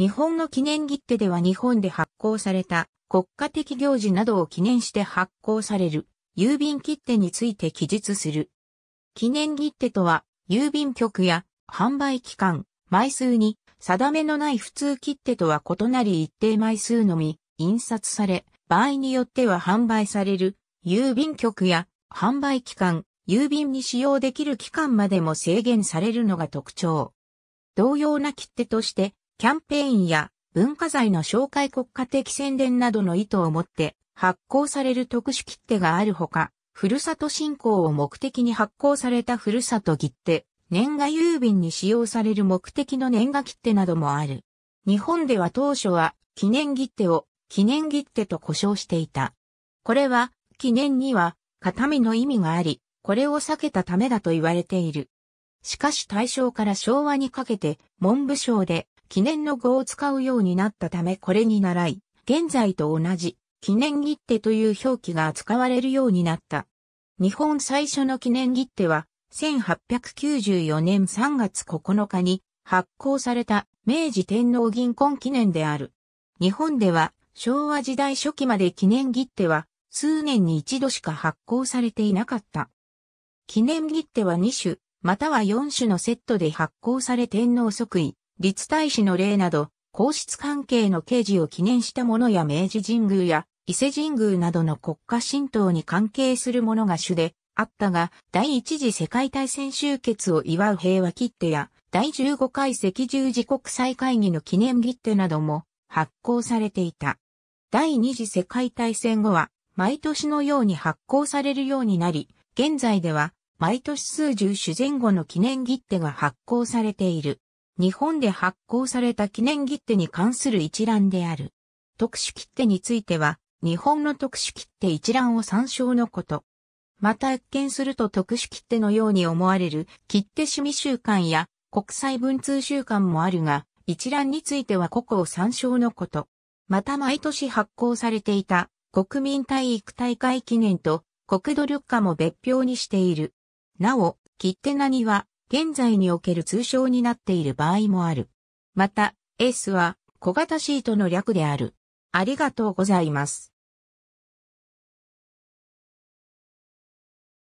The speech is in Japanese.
日本の記念切手では日本で発行された国家的行事などを記念して発行される郵便切手について記述する。記念切手とは郵便局や販売期間、枚数に定めのない普通切手とは異なり一定枚数のみ印刷され、場合によっては販売される郵便局や販売期間、郵便に使用できる期間までも制限されるのが特徴。同様な切手としてキャンペーンや文化財の紹介国家的宣伝などの意図をもって発行される特殊切手があるほか、ふるさと振興を目的に発行されたふるさと切手、年賀郵便に使用される目的の年賀切手などもある。日本では当初は記念切手を記念切手と呼称していた。これは記念には形見の意味があり、これを避けたためだと言われている。しかし大正から昭和にかけて文部省で記念の語を使うようになったためこれに倣い、現在と同じ記念切手という表記が使われるようになった。日本最初の記念切手は、1894年3月9日に発行された明治天皇銀婚記念である。日本では昭和時代初期まで記念切手は数年に一度しか発行されていなかった。記念切手は2種、または4種のセットで発行され天皇即位、立大使の例など、皇室関係の刑事を記念したものや明治神宮や伊勢神宮などの国家神道に関係するものが主であったが、第一次世界大戦終結を祝う平和切手や、第15回赤十字国際会議の記念切手なども発行されていた。第二次世界大戦後は、毎年のように発行されるようになり、現在では毎年数十種前後の記念切手が発行されている。日本で発行された記念切手に関する一覧である。特殊切手については、日本の特殊切手一覧を参照のこと。また一見すると特殊切手のように思われる切手趣味週間や国際文通週間もあるが、一覧については個々を参照のこと。また毎年発行されていた国民体育大会記念と国土緑化も別表にしている。なお、切手には現在における通称になっている場合もある。また、S は小型シートの略である。ありがとうございます。